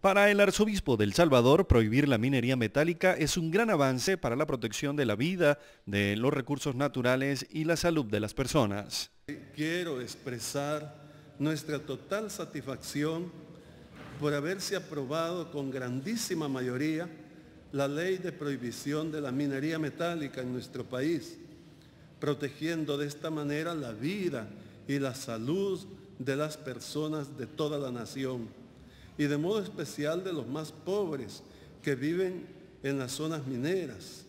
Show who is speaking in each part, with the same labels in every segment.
Speaker 1: Para el arzobispo del Salvador, prohibir la minería metálica es un gran avance para la protección de la vida, de los recursos naturales y la salud de las personas.
Speaker 2: Quiero expresar nuestra total satisfacción por haberse aprobado con grandísima mayoría la ley de prohibición de la minería metálica en nuestro país, protegiendo de esta manera la vida y la salud de las personas de toda la nación y de modo especial de los más pobres que viven en las zonas mineras,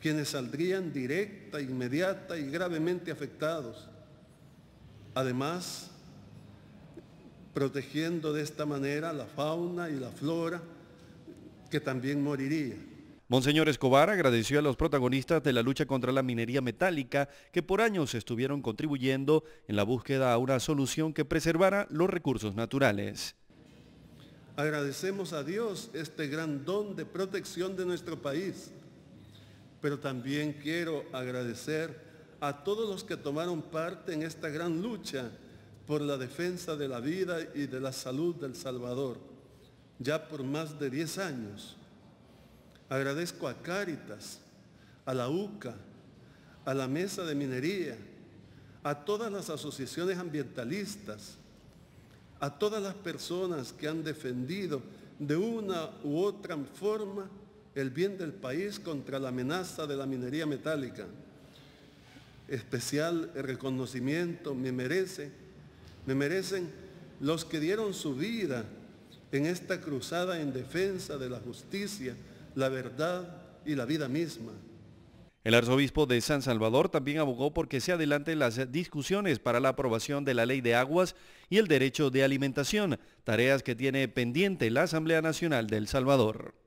Speaker 2: quienes saldrían directa, inmediata y gravemente afectados. Además, protegiendo de esta manera la fauna y la flora que también moriría.
Speaker 1: Monseñor Escobar agradeció a los protagonistas de la lucha contra la minería metálica que por años estuvieron contribuyendo en la búsqueda a una solución que preservara los recursos naturales.
Speaker 2: Agradecemos a Dios este gran don de protección de nuestro país. Pero también quiero agradecer a todos los que tomaron parte en esta gran lucha por la defensa de la vida y de la salud del Salvador, ya por más de 10 años. Agradezco a Cáritas, a la UCA, a la Mesa de Minería, a todas las asociaciones ambientalistas, a todas las personas que han defendido de una u otra forma el bien del país contra la amenaza de la minería metálica. Especial reconocimiento me merece, me merecen los que dieron su vida en esta cruzada en defensa de la justicia, la verdad y la vida misma.
Speaker 1: El arzobispo de San Salvador también abogó porque se adelanten las discusiones para la aprobación de la ley de aguas y el derecho de alimentación, tareas que tiene pendiente la Asamblea Nacional del Salvador.